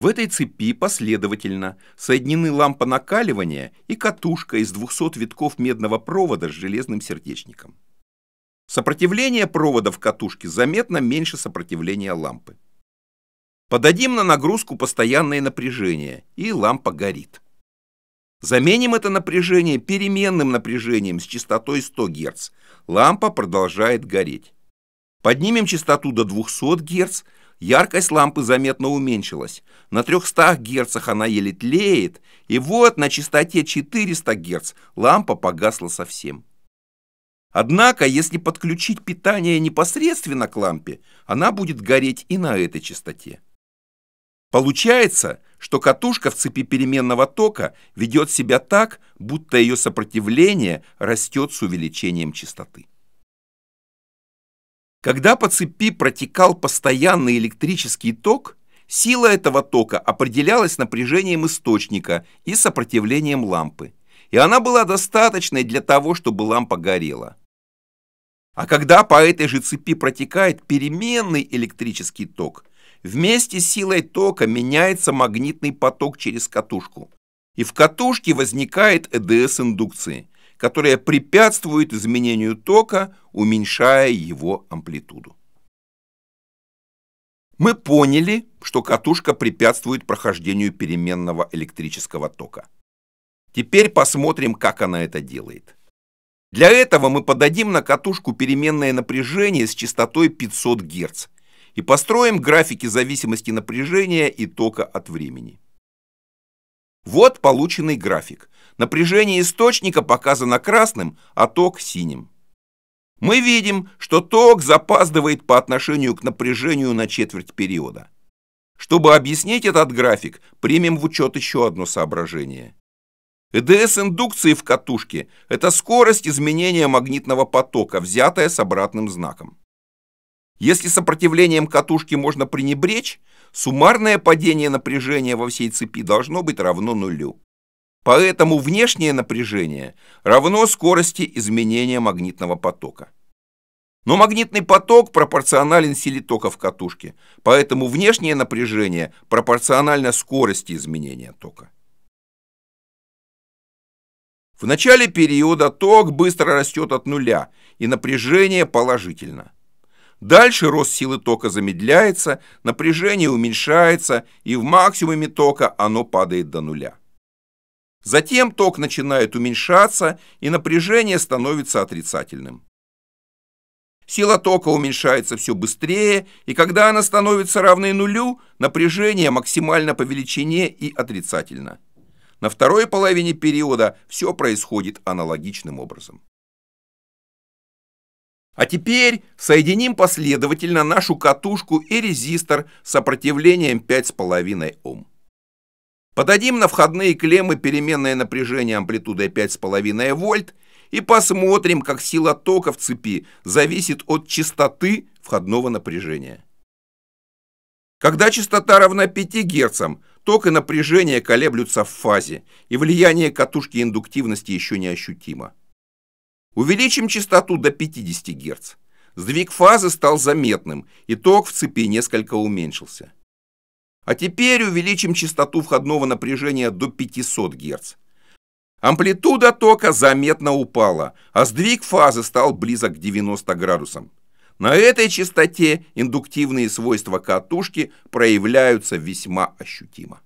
В этой цепи последовательно соединены лампа накаливания и катушка из 200 витков медного провода с железным сердечником. Сопротивление провода в катушке заметно меньше сопротивления лампы. Подадим на нагрузку постоянное напряжение, и лампа горит. Заменим это напряжение переменным напряжением с частотой 100 Гц. Лампа продолжает гореть. Поднимем частоту до 200 Гц, Яркость лампы заметно уменьшилась. На 300 Гц она еле тлеет, и вот на частоте 400 Гц лампа погасла совсем. Однако, если подключить питание непосредственно к лампе, она будет гореть и на этой частоте. Получается, что катушка в цепи переменного тока ведет себя так, будто ее сопротивление растет с увеличением частоты. Когда по цепи протекал постоянный электрический ток, сила этого тока определялась напряжением источника и сопротивлением лампы, и она была достаточной для того, чтобы лампа горела. А когда по этой же цепи протекает переменный электрический ток, вместе с силой тока меняется магнитный поток через катушку, и в катушке возникает ЭДС индукции которая препятствует изменению тока, уменьшая его амплитуду. Мы поняли, что катушка препятствует прохождению переменного электрического тока. Теперь посмотрим, как она это делает. Для этого мы подадим на катушку переменное напряжение с частотой 500 Гц и построим графики зависимости напряжения и тока от времени. Вот полученный график. Напряжение источника показано красным, а ток – синим. Мы видим, что ток запаздывает по отношению к напряжению на четверть периода. Чтобы объяснить этот график, примем в учет еще одно соображение. ЭДС индукции в катушке – это скорость изменения магнитного потока, взятая с обратным знаком. Если сопротивлением катушки можно пренебречь, суммарное падение напряжения во всей цепи должно быть равно нулю. Поэтому внешнее напряжение равно скорости изменения магнитного потока. Но магнитный поток пропорционален силе тока в катушке, поэтому внешнее напряжение пропорционально скорости изменения тока. В начале периода ток быстро растет от нуля, и напряжение положительно. Дальше рост силы тока замедляется, напряжение уменьшается, и в максимуме тока оно падает до нуля. Затем ток начинает уменьшаться, и напряжение становится отрицательным. Сила тока уменьшается все быстрее, и когда она становится равной нулю, напряжение максимально по величине и отрицательно. На второй половине периода все происходит аналогичным образом. А теперь соединим последовательно нашу катушку и резистор с сопротивлением 5,5 Ом. Подадим на входные клеммы переменное напряжение амплитудой 5,5 вольт и посмотрим, как сила тока в цепи зависит от частоты входного напряжения. Когда частота равна 5 Гц, ток и напряжение колеблются в фазе, и влияние катушки индуктивности еще не ощутимо. Увеличим частоту до 50 Гц. Сдвиг фазы стал заметным, и ток в цепи несколько уменьшился. А теперь увеличим частоту входного напряжения до 500 Гц. Амплитуда тока заметно упала, а сдвиг фазы стал близок к 90 градусам. На этой частоте индуктивные свойства катушки проявляются весьма ощутимо.